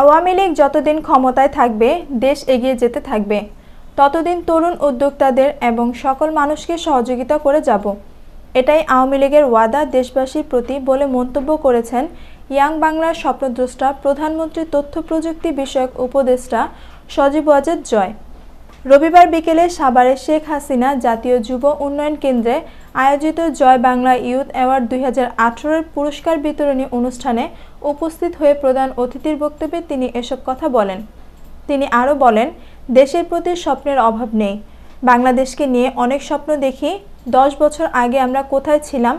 আওয়ামী লীগ যতদিন ক্ষমতায় থাকবে দেশ এগিয়ে যেতে থাকবে ততদিন তরুণ উদ্যোক্তাদের এবং সকল মানুষকে সহযোগিতা করে যাব এটাই আওয়ামী লীগের ওয়াদা দেশবাসীর প্রতি বলে মন্তব্য করেছেন ইয়াং বাংলার স্বপ্নদ্রষ্টা প্রধানমন্ত্রী তথ্য প্রযুক্তি বিষয়ক উপদেষ্টা সজীব ওয়াজেদ জয় রবিবার বিকেলে সাভারে শেখ হাসিনা জাতীয় যুব উন্নয়ন কেন্দ্রে আয়োজিত জয় বাংলা ইউথ অ্যাওয়ার্ড দুই হাজার পুরস্কার বিতরণী অনুষ্ঠানে উপস্থিত হয়ে প্রধান অতিথির বক্তব্যে তিনি এসব কথা বলেন তিনি আরও বলেন দেশের প্রতি স্বপ্নের অভাব নেই বাংলাদেশকে নিয়ে অনেক স্বপ্ন দেখি দশ বছর আগে আমরা কোথায় ছিলাম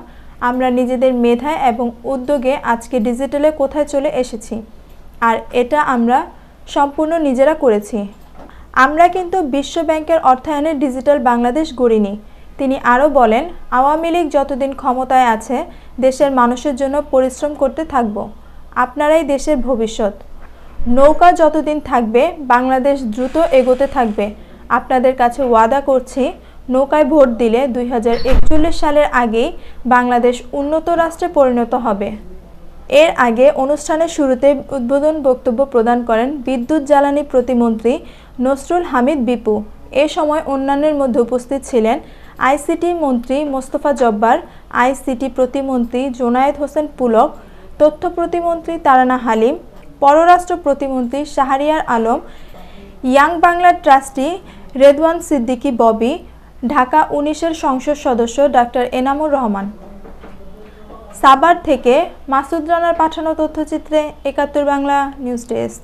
আমরা নিজেদের মেধায় এবং উদ্যোগে আজকে ডিজিটালে কোথায় চলে এসেছি আর এটা আমরা সম্পূর্ণ নিজেরা করেছি আমরা কিন্তু বিশ্ব ব্যাংকের অর্থায়নে ডিজিটাল বাংলাদেশ গড়িনি তিনি আরও বলেন আওয়ামী লীগ যতদিন ক্ষমতায় আছে দেশের মানুষের জন্য পরিশ্রম করতে থাকব আপনারাই দেশের ভবিষ্যৎ নৌকা যতদিন থাকবে বাংলাদেশ দ্রুত এগোতে থাকবে আপনাদের কাছে ওয়াদা করছি নৌকায় ভোট দিলে দুই সালের আগেই বাংলাদেশ উন্নত রাষ্ট্রে পরিণত হবে এর আগে অনুষ্ঠানের শুরুতে উদ্বোধন বক্তব্য প্রদান করেন বিদ্যুৎ জ্বালানি প্রতিমন্ত্রী নসরুল হামিদ বিপু এ সময় অন্যান্যের মধ্যে উপস্থিত ছিলেন আইসিটি মন্ত্রী মোস্তফা জব্বার আইসিটি প্রতিমন্ত্রী জোনায়েদ হোসেন পুলক তথ্য প্রতিমন্ত্রী তারানা হালিম পররাষ্ট্র প্রতিমন্ত্রী শাহরিয়ার আলম ইয়াং বাংলা ট্রাস্টি রেদওয়ান সিদ্দিকী ববি ঢাকা উনিশের সংসদ সদস্য ডাক্তার এনামুর রহমান সাবার থেকে মাসুদ রানার পাঠানো তথ্যচিত্রে একাত্তর বাংলা নিউজ ডেস্ক